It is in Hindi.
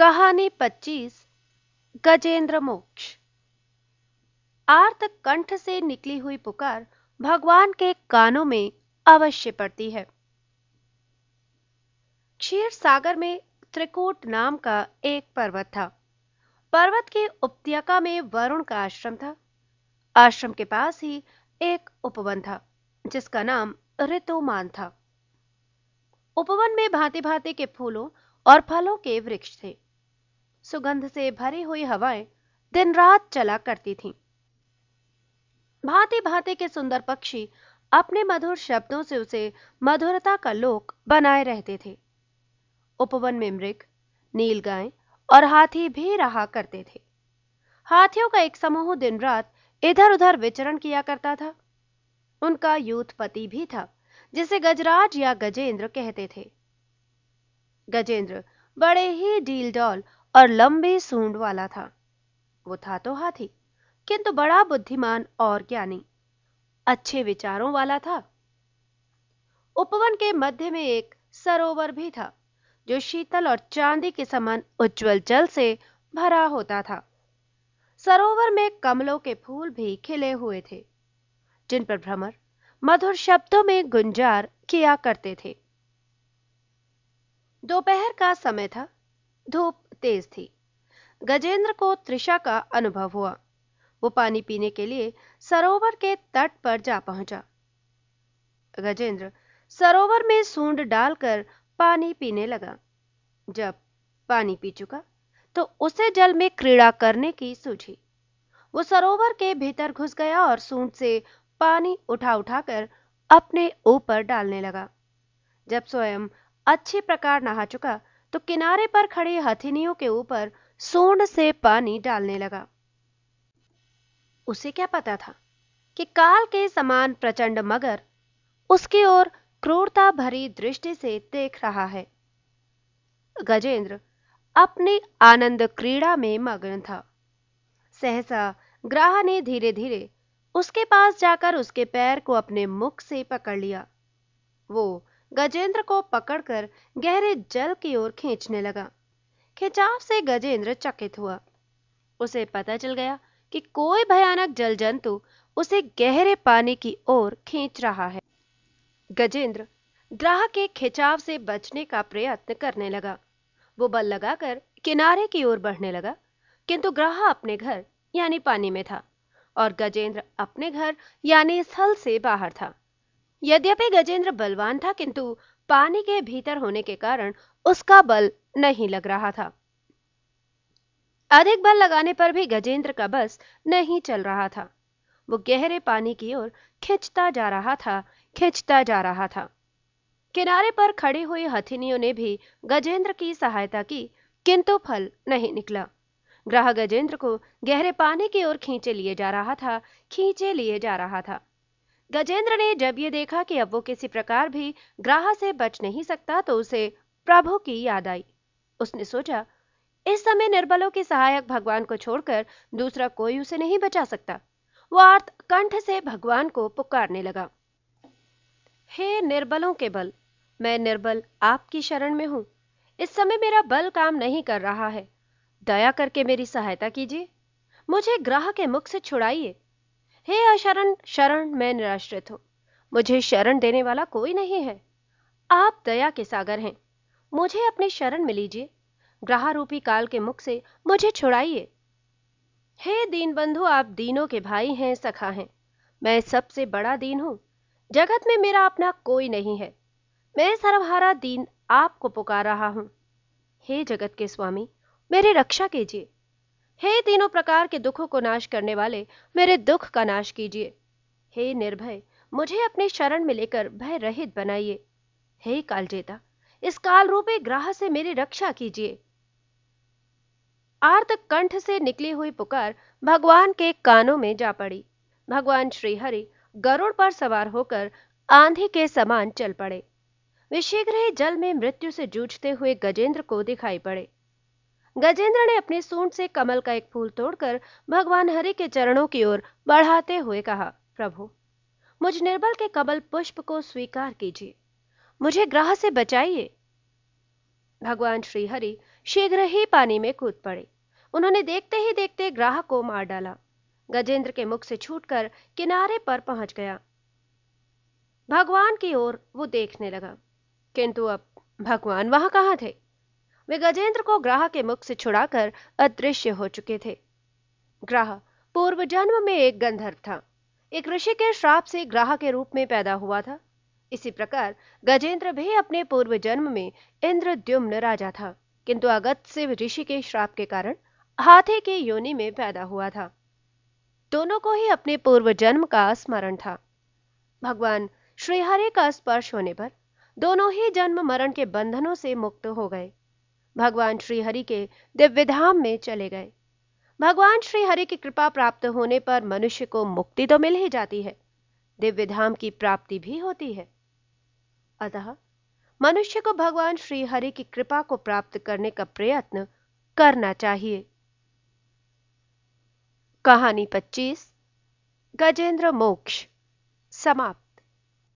कहानी पच्चीस गजेंद्र मोक्ष आर्त कंठ से निकली हुई पुकार भगवान के कानों में अवश्य पड़ती है क्षीर सागर में त्रिकूट नाम का एक पर्वत था पर्वत के उपत्यका में वरुण का आश्रम था आश्रम के पास ही एक उपवन था जिसका नाम ऋतुमान था उपवन में भांति भांति के फूलों और फलों के वृक्ष थे सुगंध से भरी हुई हवाएं दिन रात चला करती थीं। भांति भांति के सुंदर पक्षी अपने मधुर शब्दों से उसे मधुरता का लोक बनाए रहते थे उपवन में मृग नीलगाय और हाथी भी रहा करते थे हाथियों का एक समूह दिन रात इधर उधर विचरण किया करता था उनका यूथ पति भी था जिसे गजराज या गजेंद्र कहते थे गजेंद्र बड़े ही डील डॉल और लंबी सूंड वाला था वो था तो हाथी किंतु बड़ा बुद्धिमान और ज्ञानी अच्छे विचारों वाला था उपवन के मध्य में एक सरोवर भी था जो शीतल और चांदी के समान उज्जवल जल से भरा होता था सरोवर में कमलों के फूल भी खिले हुए थे जिन पर भ्रमर मधुर शब्दों में गुंजार किया करते थे दोपहर का समय था धूप तेज थी गजेंद्र को त्रिषा का अनुभव हुआ वो पानी पीने के लिए सरोवर के तट पर जा पहुंचा गजेंद्र सरोवर में सूंड डालकर पानी पीने लगा जब पानी पी चुका तो उसे जल में क्रीड़ा करने की सूझी वो सरोवर के भीतर घुस गया और सूंड से पानी उठा उठाकर अपने ऊपर डालने लगा जब स्वयं अच्छी प्रकार नहा चुका तो किनारे पर खड़े हथिनियों के ऊपर सोंड से पानी डालने लगा उसे क्या पता था कि काल के समान प्रचंड मगर उसकी ओर क्रूरता भरी दृष्टि से देख रहा है गजेंद्र अपनी आनंद क्रीड़ा में मग्न था सहसा ग्राह ने धीरे धीरे उसके पास जाकर उसके पैर को अपने मुख से पकड़ लिया वो गजेंद्र को पकड़कर गहरे जल की ओर खींचने लगा खिंचाव से गजेंद्र चकित हुआ उसे पता चल गया कि कोई भयानक जल जंतु उसे गहरे पानी की ओर खींच रहा है गजेंद्र ग्राह के खिंचाव से बचने का प्रयत्न करने लगा वो बल लगाकर किनारे की ओर बढ़ने लगा किंतु ग्राह अपने घर यानी पानी में था और गजेंद्र अपने घर यानी स्थल से बाहर था यद्यपि गजेंद्र बलवान था किंतु पानी के भीतर होने के कारण उसका बल नहीं लग रहा था अधिक बल लगाने पर भी गजेंद्र का बस नहीं चल रहा था वो गहरे पानी की ओर खिंचता जा रहा था खिंचता जा रहा था किनारे पर खड़ी हुई हथिनियों ने भी गजेंद्र की सहायता की किंतु फल नहीं निकला ग्रह गजेंद्र को गहरे पानी की ओर खींचे लिए जा रहा था खींचे लिए जा रहा था गजेंद्र ने जब ये देखा कि अब वो किसी प्रकार भी ग्राह से बच नहीं सकता तो उसे प्रभु की याद आई उसने सोचा इस समय निर्बलों के सहायक भगवान को छोड़कर दूसरा कोई उसे नहीं बचा सकता वो आर्त कंठ से भगवान को पुकारने लगा हे निर्बलों के बल मैं निर्बल आपकी शरण में हूं इस समय मेरा बल काम नहीं कर रहा है दया करके मेरी सहायता कीजिए मुझे ग्राह के मुख से छुड़ाइए हे अशरण शरण मैं निराश्रित हूं मुझे शरण देने वाला कोई नहीं है आप दया के सागर हैं मुझे अपनी शरण में लीजिए रूपी काल के मुख से मुझे छुड़ाइए हे दीन बंधु आप दीनों के भाई हैं सखा हैं मैं सबसे बड़ा दीन हूं जगत में मेरा अपना कोई नहीं है मैं सर्वहारा दीन आपको पुकार रहा हूं हे जगत के स्वामी मेरी रक्षा कीजिए हे तीनों प्रकार के दुखों को नाश करने वाले मेरे दुख का नाश कीजिए हे निर्भय मुझे अपने शरण में लेकर भय रहित बनाइए हे कालजेता इस काल रूपे ग्राह से मेरी रक्षा कीजिए आर्त कंठ से निकली हुई पुकार भगवान के कानों में जा पड़ी भगवान श्रीहरि गरुड़ पर सवार होकर आंधी के समान चल पड़े वे शीघ्र ही जल में मृत्यु से जूझते हुए गजेंद्र को दिखाई पड़े गजेंद्र ने अपनी सूंड से कमल का एक फूल तोड़कर भगवान हरि के चरणों की ओर बढ़ाते हुए कहा प्रभु मुझ निर्बल के कमल पुष्प को स्वीकार कीजिए मुझे ग्राह से बचाइए भगवान श्री हरि शीघ्र ही पानी में कूद पड़े उन्होंने देखते ही देखते ग्राह को मार डाला गजेंद्र के मुख से छूटकर किनारे पर पहुंच गया भगवान की ओर वो देखने लगा किंतु अब भगवान वहां कहां थे वे गजेंद्र को ग्राह के मुख से छुड़ाकर अदृश्य हो चुके थे ग्राह पूर्व जन्म में एक गंधर्व था एक ऋषि के श्राप से ग्राह के रूप में पैदा हुआ था इसी प्रकार गजेंद्र भी अपने पूर्व जन्म में इंद्रद्युम्न राजा था किंतु अगत से ऋषि के श्राप के कारण हाथी के योनि में पैदा हुआ था दोनों को ही अपने पूर्व जन्म का स्मरण था भगवान श्रीहरि का स्पर्श होने पर दोनों ही जन्म मरण के बंधनों से मुक्त हो गए भगवान श्री हरि के दिव्यधाम में चले गए भगवान श्री हरि की कृपा प्राप्त होने पर मनुष्य को मुक्ति तो मिल ही जाती है दिव्यधाम की प्राप्ति भी होती है अतः मनुष्य को भगवान श्री हरि की कृपा को प्राप्त करने का प्रयत्न करना चाहिए कहानी 25 गजेंद्र मोक्ष समाप्त